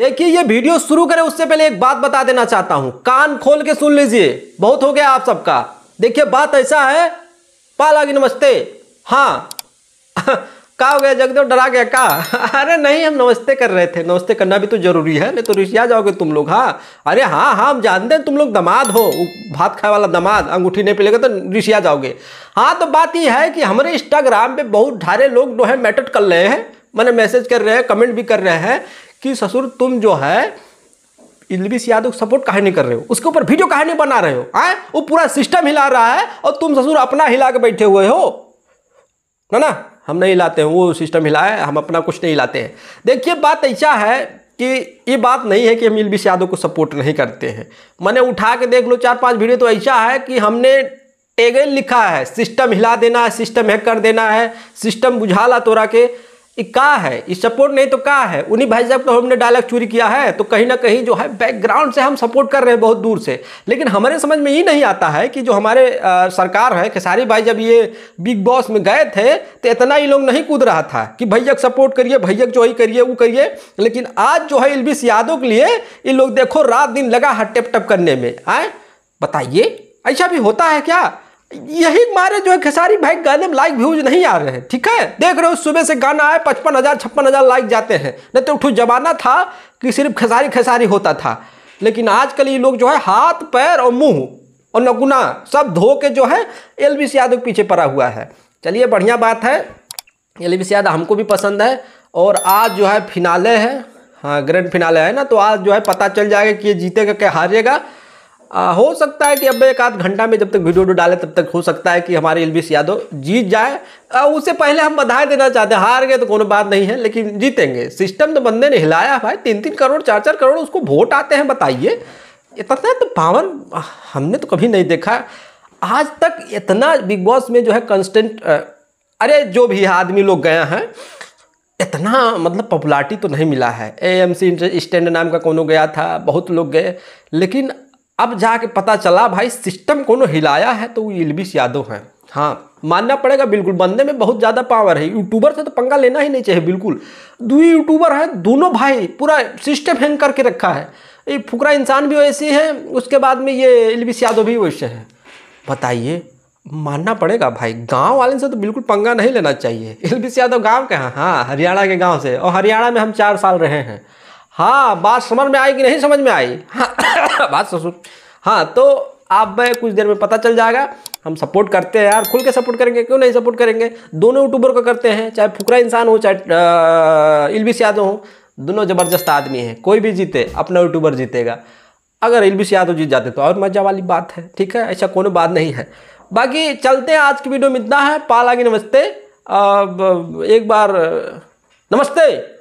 देखिए ये वीडियो शुरू करें उससे पहले एक बात बता देना चाहता हूं कान खोल के सुन लीजिए बहुत हो गया आप सबका देखिए बात ऐसा है पाला की नमस्ते हाँ का हो गया जगदेव डरा गया का अरे नहीं हम नमस्ते कर रहे थे नमस्ते करना भी तो जरूरी है नहीं तो रिश्ता जाओगे तुम लोग हाँ अरे हाँ हाँ हम जानते हैं तुम लोग दमाद हो भात खाए वाला दमाद अंगूठी नहीं पिलेगा तो रिश्ता जाओगे हाँ तो बात यह है कि हमारे इंस्टाग्राम पे बहुत ढारे लोग जो है मैटर कर रहे हैं मैंने मैसेज कर रहे हैं कमेंट भी कर रहे हैं कि ससुर तुम जो है इलबिस यादव सपोर्ट कहा नहीं कर रहे हो उसके ऊपर वीडियो कहा नहीं बना रहे हो आए वो पूरा सिस्टम हिला रहा है और तुम ससुर अपना हिला के बैठे हुए हो ना ना हम नहीं हिलाते हैं वो सिस्टम हिलाए हम अपना कुछ नहीं हिलाते हैं देखिए बात ऐसा है कि ये बात नहीं है कि हम इलबिस यादव को सपोर्ट नहीं करते हैं मैंने उठा के देख लो चार पाँच वीडियो तो ऐसा है कि हमने टेगे लिखा है सिस्टम हिला देना है सिस्टम हैक कर देना है सिस्टम बुझाला तोरा के का है ये सपोर्ट नहीं तो का है उन्हीं भाई साहब का हमने डायलॉग चोरी किया है तो कहीं ना कहीं जो है बैकग्राउंड से हम सपोर्ट कर रहे हैं बहुत दूर से लेकिन हमारे समझ में ये नहीं आता है कि जो हमारे आ, सरकार है खेसारी भाई जब ये बिग बॉस में गए थे तो इतना ही लोग नहीं कूद रहा था कि भैया सपोर्ट करिए भैया जो ही करिए वो करिए लेकिन आज जो है इलबिस यादव के लिए ये लोग देखो रात दिन लगा हट टेप टप करने में आए बताइए ऐसा भी होता है क्या यही मारे जो है खेसारी भाई गाने में लाइक व्यूज नहीं आ रहे हैं ठीक है देख रहे हो सुबह से गाना आए पचपन हज़ार छप्पन हज़ार लाइक जाते हैं नहीं तो उठू जमाना था कि सिर्फ खेसारी खेसारी होता था लेकिन आजकल ये लोग जो है हाथ पैर और मुंह और नगुना सब धो के जो है एल बी यादव पीछे पड़ा हुआ है चलिए बढ़िया बात है एल बी यादव हमको भी पसंद है और आज जो है फिनाले है हाँ ग्रैंड फिनाले है ना तो आज जो है पता चल जाएगा कि ये जीतेगा क्या हारेगा आ, हो सकता है कि अब एक आध घंटा में जब तक वीडियो वीडियो डाले तब तक हो सकता है कि हमारे एलबीस यादव जीत जाए आ, उससे पहले हम बधाई देना चाहते हैं हार गए तो कोई बात नहीं है लेकिन जीतेंगे सिस्टम तो बंदे ने हिलाया भाई तीन तीन करोड़ चार चार करोड़ उसको वोट आते हैं बताइए इतना तो पावन हमने तो कभी नहीं देखा आज तक इतना बिग बॉस में जो है कंस्टेंट अरे जो भी आदमी लोग गए हैं इतना मतलब पॉपुलरिटी तो नहीं मिला है एएमसी एम सी स्टैंड नाम का कोनो गया था बहुत लोग गए लेकिन अब जाके पता चला भाई सिस्टम को हिलाया है तो वो इलबिस यादव हैं हाँ मानना पड़ेगा बिल्कुल बंदे में बहुत ज़्यादा पावर है यूट्यूबर से तो पंगा लेना ही नहीं चाहिए बिल्कुल दो यूट्यूबर हैं दोनों भाई पूरा सिस्टम हैंग करके रखा है ये फुकरा इंसान भी वैसे हैं उसके बाद में ये इलबिस यादव भी वैसे हैं बताइए मानना पड़ेगा भाई गांव वाले से तो बिल्कुल पंगा नहीं लेना चाहिए इलबिस यादव गाँव के हैं हाँ हरियाणा के गाँव से और हरियाणा में हम चार साल रहे हैं हाँ बात समझ में आई कि नहीं समझ में आई हाँ बात सुन हाँ तो आप मैं कुछ देर में पता चल जाएगा हम सपोर्ट करते हैं यार खुल के सपोर्ट करेंगे क्यों नहीं सपोर्ट करेंगे दोनों यूट्यूबर को करते हैं चाहे फुकरा इंसान हो चाहे इलबिस यादव हो दोनों ज़बरदस्त आदमी हैं कोई भी जीते अपना यूट्यूबर जीतेगा अगर इलबिस यादव जीत जाते तो और मजा वाली बात है ठीक है ऐसा कोई बात नहीं है बाकी चलते हैं आज की वीडियो में इतना है पाल आगे नमस्ते एक बार नमस्ते